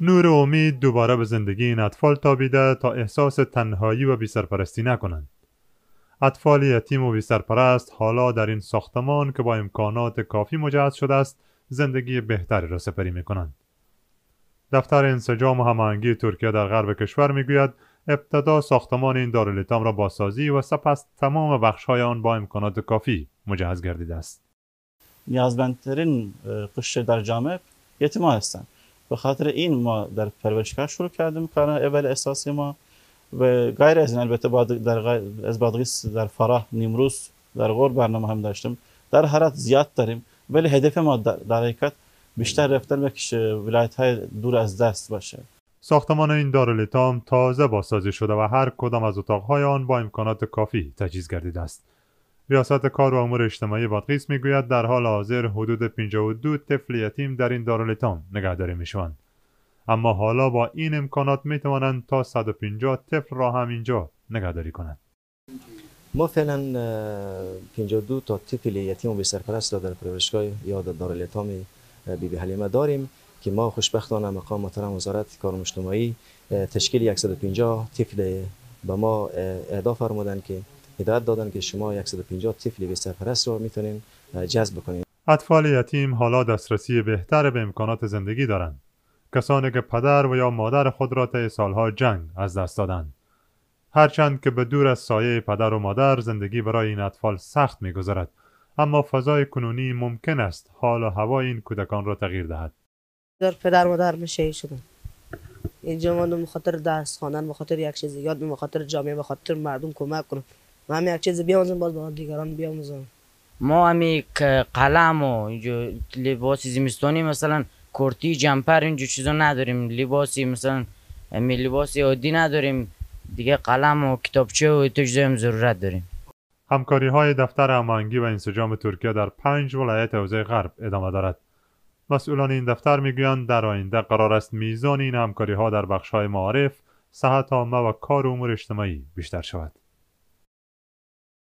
نور امید دوباره به زندگی این اطفال تابیده تا احساس تنهایی و بیسرپرستی نکنند. اطفال یتیم و بیسرپرست حالا در این ساختمان که با امکانات کافی مجهز شده است زندگی بهتری را سپری می کنند. دفتر انسجام و هماهنگی ترکیه در غرب کشور میگوید ابتدا ساختمان این دارلتام را سازی و سپس تمام های آن با امکانات کافی مجهز گردیده است نیازمندترین قشر در جامعه یتیم هستند به خاطر این ما در پرورشگاه شروع کردیم کار اول اساسی ما و غیر از این البته در از بادغیس در فراه نیمروز در غور برنامه هم داشتیم در هرات زیاد داریم ولی هدف ما در حقیقت بیشتر رفتن به ولایت های دور از دست باشه ساختمان این دارالتام تازه بازسازی شده و هر کدام از اتاقهای آن با امکانات کافی تجهیز گردیده است ریاست کار و امور اجتماعی بادغیس میگوید در حال حاضر حدود 52 طفل یتیم در این دارالتام نگهداری میشوند اما حالا با این امکانات می توانند تا 150 طفل را هم اینجا نگهداری کنند ما فعلا 52 تا طفل یتیم به سرپرست در پرورشگاه یا در دارالتام بی حلیمه داریم که ما خوشبختانه مقام محترم وزارت کار اجتماعی تشکیل 150 طفل به ما اهدا فرمودند که هدایت دادن که شما 150 طفل سرپرست رو میتونین جذب بکنین اطفال یتیم حالا دسترسی بهتر به امکانات زندگی دارند کسانی که پدر و یا مادر خود را طی سالها جنگ از دست دادند هرچند که به دور از سایه پدر و مادر زندگی برای این اطفال سخت میگذرد اما فضای کنونی ممکن است حال و هوای این کودکان را تغییر دهد در پدر مادر میشه شده. اینجا من به خاطر دست خواندن یک چیز یاد به خاطر جامعه به مردم کمک کنم ما هم یک چیز بیاموزم باز با دیگران بیاموزم ما همی قلم و لباس زمستانی مثلا کرتی جمپر اینجا چیزا نداریم لباسی مثلا می لباس عادی نداریم دیگه قلم و کتابچه و چیزا هم ضرورت داریم همکاری های دفتر امانگی و انسجام ترکیه در پنج ولایت حوزه غرب ادامه دارد مسئولان این دفتر میگویند در آینده قرار است میزان این همکاری ها در بخش های معارف، صحت عامه و کار امور اجتماعی بیشتر شود.